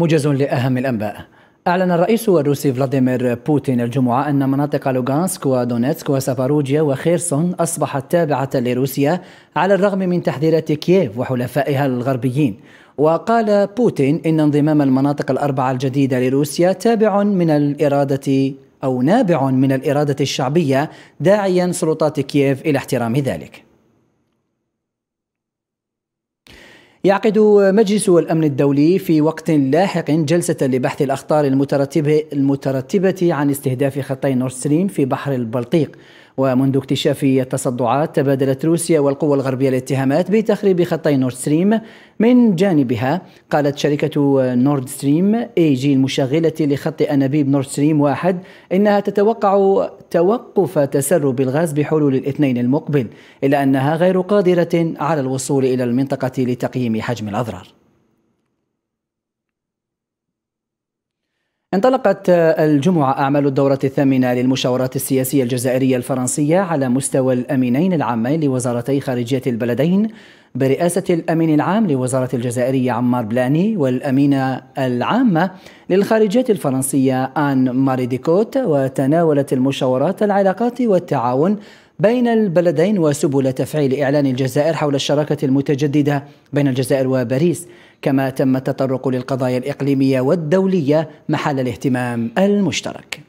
موجز لأهم الأنباء أعلن الرئيس الروسي فلاديمير بوتين الجمعة أن مناطق لوغانسك ودونيتسك وسافاروجيا وخيرسون أصبحت تابعة لروسيا على الرغم من تحذيرات كييف وحلفائها الغربيين وقال بوتين إن انضمام المناطق الأربعة الجديدة لروسيا تابع من الإرادة أو نابع من الإرادة الشعبية داعيا سلطات كييف إلى احترام ذلك يعقد مجلس الأمن الدولي في وقت لاحق جلسة لبحث الأخطار المترتبة, المترتبة عن استهداف خطي نورد في بحر البلطيق ومنذ اكتشاف التصدعات تبادلت روسيا والقوى الغربية الاتهامات بتخريب خطي نورد ستريم من جانبها قالت شركة نورد ستريم اي جي المشغلة لخط أنابيب نورد ستريم واحد إنها تتوقع توقف تسرب الغاز بحلول الاثنين المقبل إلا أنها غير قادرة على الوصول إلى المنطقة لتقييم حجم الأضرار انطلقت الجمعة أعمال الدورة الثامنة للمشاورات السياسية الجزائرية الفرنسية على مستوى الأمينين العامين لوزارتي خارجية البلدين برئاسة الأمين العام لوزارة الجزائرية عمار بلاني والأمينة العامة للخارجية الفرنسية آن ماري ديكوت وتناولت المشاورات العلاقات والتعاون بين البلدين وسبل تفعيل إعلان الجزائر حول الشراكة المتجددة بين الجزائر وباريس كما تم التطرق للقضايا الإقليمية والدولية محل الاهتمام المشترك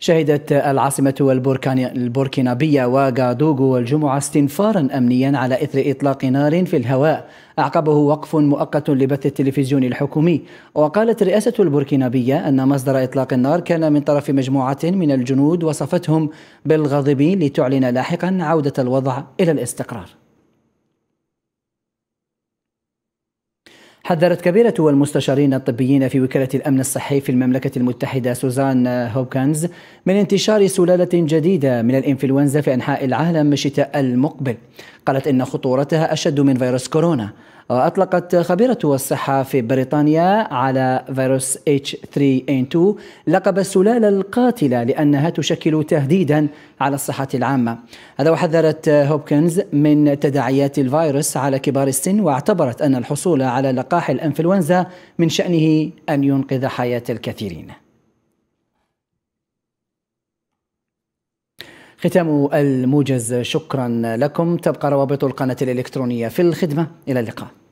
شهدت العاصمة البوركينابية واغادوغو الجمعة استنفارا أمنيا على إثر إطلاق نار في الهواء أعقبه وقف مؤقت لبث التلفزيون الحكومي وقالت رئاسة البوركينابية أن مصدر إطلاق النار كان من طرف مجموعة من الجنود وصفتهم بالغاضبين لتعلن لاحقا عودة الوضع إلى الاستقرار حذرت كبيرة المستشارين الطبيين في وكالة الأمن الصحي في المملكة المتحدة سوزان هوبكنز من انتشار سلالة جديدة من الإنفلونزا في أنحاء العالم الشتاء المقبل قالت إن خطورتها أشد من فيروس كورونا أطلقت خبيرة الصحة في بريطانيا على فيروس H3N2 لقب السلالة القاتلة لأنها تشكل تهديدا على الصحة العامة هذا وحذرت هوبكنز من تداعيات الفيروس على كبار السن واعتبرت أن الحصول على لقاح الأنفلونزا من شأنه أن ينقذ حياة الكثيرين ختام الموجز شكرا لكم تبقى روابط القناة الإلكترونية في الخدمة إلى اللقاء